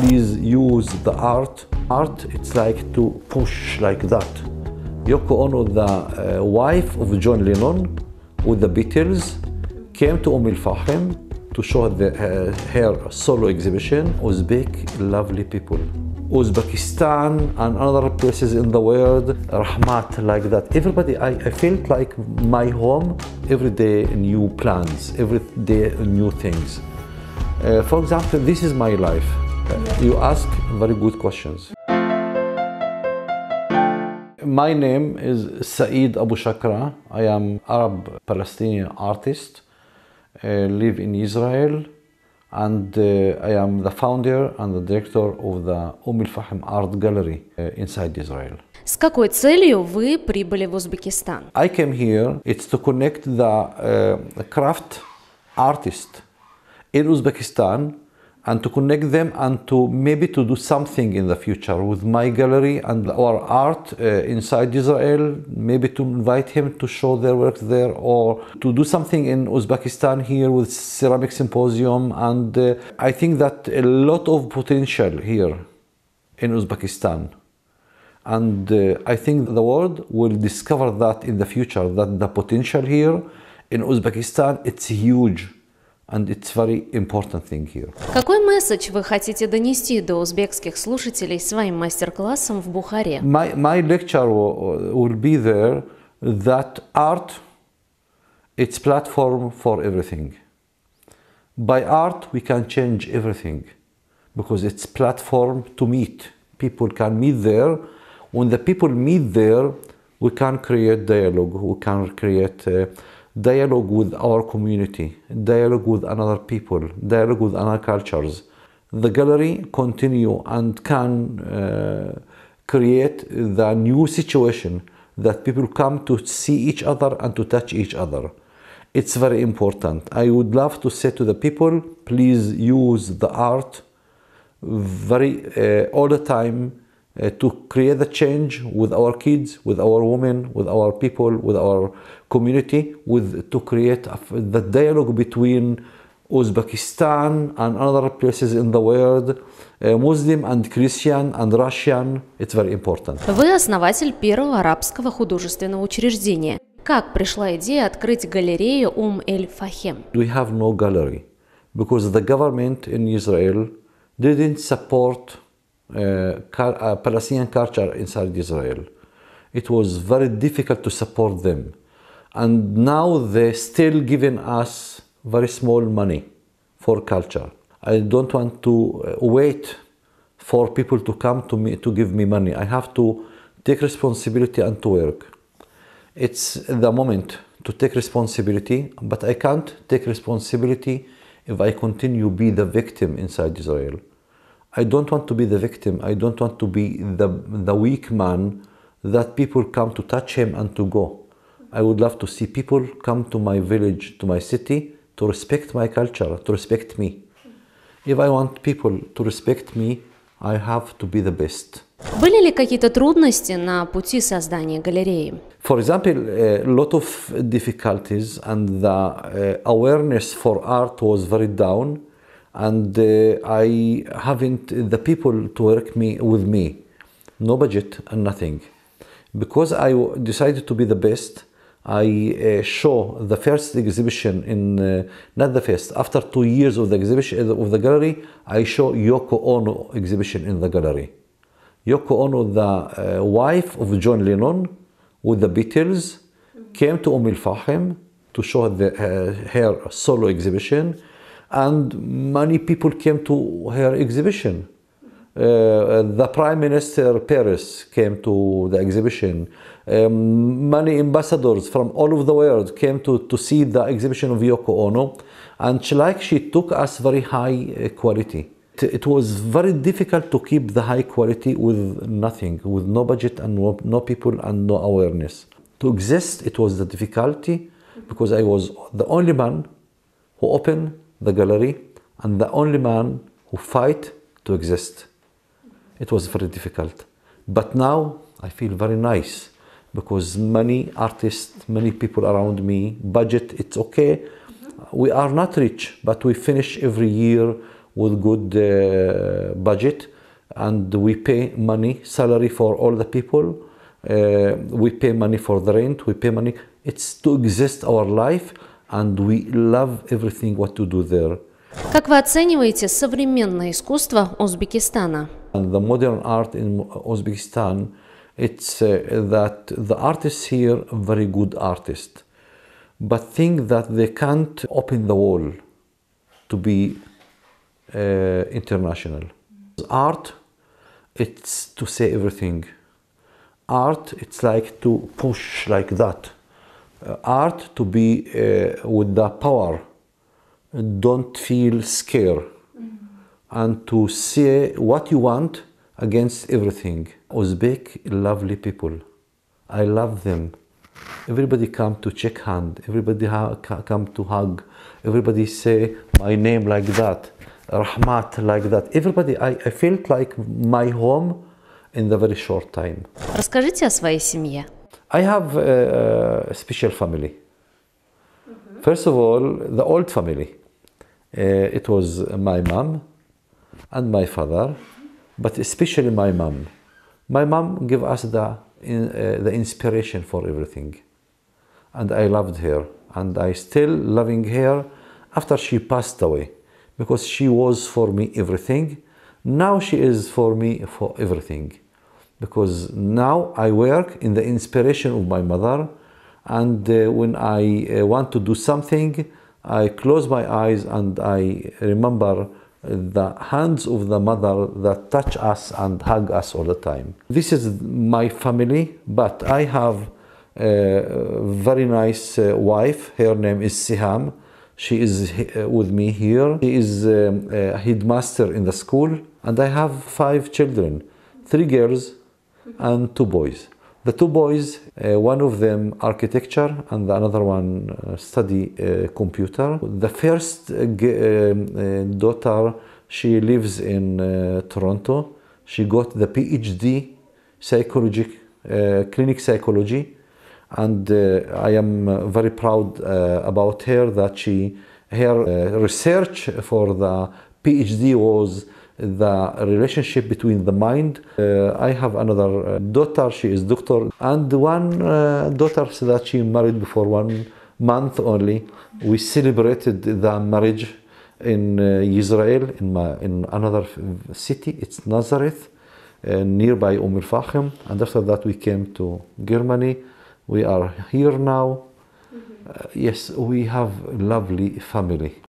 please use the art. Art, it's like to push like that. Yoko Ono, the uh, wife of John Lennon with the Beatles, came to Umm al Fahim to show the, uh, her solo exhibition. Uzbek, lovely people. Uzbekistan and other places in the world, Rahmat, like that. Everybody, I, I felt like my home, every day new plans, every day new things. Uh, for example, this is my life. You ask very good questions. My name is Saeed Abu Shakra. I am Arab Palestinian artist. I uh, live in Israel and uh, I am the founder and the director of the Umil al-Fahim Art Gallery uh, inside Israel. С какой целью вы прибыли в Узбекистан? I came here it's to connect the uh, craft artist in Uzbekistan and to connect them and to maybe to do something in the future with my gallery and our art uh, inside Israel, maybe to invite him to show their work there or to do something in Uzbekistan here with ceramic symposium and uh, I think that a lot of potential here in Uzbekistan and uh, I think the world will discover that in the future that the potential here in Uzbekistan it's huge and it's very important thing here. Какой месседж вы хотите донести до узбекских слушателей своим мастер-классом в Бухаре? My, my lecture uh, will be there that art it's platform for everything. By art we can change everything because it's platform to meet. People can meet there. When the people meet there, we can create dialogue, we can create uh, dialogue with our community, dialogue with another people, dialogue with other cultures. The gallery continue and can uh, create the new situation that people come to see each other and to touch each other. It's very important. I would love to say to the people, please use the art very uh, all the time uh, to create the change with our kids, with our women, with our people, with our community, with to create a, the dialogue between Uzbekistan and other places in the world, uh, Muslim and Christian and Russian. It's very important. Вы основатель первого арабского художественного учреждения. Как пришла идея открыть галерею Ум Эль Фахем? We have no gallery because the government in Israel didn't support Uh, uh, Palestinian culture inside Israel. It was very difficult to support them. And now they're still giving us very small money for culture. I don't want to uh, wait for people to come to me to give me money. I have to take responsibility and to work. It's the moment to take responsibility, but I can't take responsibility if I continue to be the victim inside Israel. I don't want to be the victim. I don't want to be the, the weak man that people come to touch him and to go. I would love to see people come to my village, to my city, to respect my culture, to respect me. If I want people to respect me, I have to be the best. Были ли какие-то трудности на пути создания галереи? For example, a lot of difficulties and the uh, awareness for art was very down and uh, I haven't the people to work me with me, no budget and nothing. Because I decided to be the best, I uh, show the first exhibition in uh, not the first after two years of the exhibition uh, of the gallery. I show Yoko Ono exhibition in the gallery. Yoko Ono, the uh, wife of John Lennon, with the Beatles, came to Umil Fahim to show the, uh, her solo exhibition and many people came to her exhibition. Uh, the Prime Minister Paris came to the exhibition. Um, many ambassadors from all over the world came to, to see the exhibition of Yoko Ono, and she, like she took us very high uh, quality. It, it was very difficult to keep the high quality with nothing, with no budget and no, no people and no awareness. To exist, it was the difficulty because I was the only man who opened the gallery and the only man who fight to exist. It was very difficult. But now I feel very nice because many artists, many people around me, budget, it's okay. We are not rich, but we finish every year with good uh, budget and we pay money, salary for all the people. Uh, we pay money for the rent, we pay money. It's to exist our life and we love everything what to do there. Как вы оцениваете современное искусство Узбекистана? And the modern art in Uzbekistan, it's uh, that the artists here very good artists, but think that they can't open the wall to be uh, international. Art, it's to say everything. Art, it's like to push like that. Uh, art to be uh, with the power don't feel scared and to say what you want against everything. Uzbek, lovely people. I love them. Everybody come to check hand. Everybody come to hug. Everybody say my name like that. Rahmat like that. Everybody, I, I felt like my home in the very short time. Расскажите о своей семье. I have a, a special family. Mm-hmm. First of all, the old family. Uh, it was my mom and my father, mm-hmm. but especially my mom. My mom gave us the, in, uh, the inspiration for everything. And I loved her, and I still loving her after she passed away, because she was for me everything. Now she is for me for everything because now I work in the inspiration of my mother and uh, when I uh, want to do something I close my eyes and I remember the hands of the mother that touch us and hug us all the time. This is my family but I have a very nice uh, wife her name is Siham she is uh, with me here she is um, a headmaster in the school and I have five children three girls and two boys. The two boys, uh, one of them architecture and the another one uh, study uh, computer. The first uh, uh, uh, daughter, she lives in Toronto. She got the PhD psychology, clinic psychology, and I am very proud about her that she her research for the PhD was the relationship between the mind. Uh, I have another uh, daughter, she is doctor, and one uh, daughter that she married before one month only. We celebrated the marriage in uh, Israel, in, my, in another city, it's Nazareth, uh, nearby Umm al Fahim. And after that, we came to Germany. We are here now. Mm-hmm. Uh, yes, we have lovely family.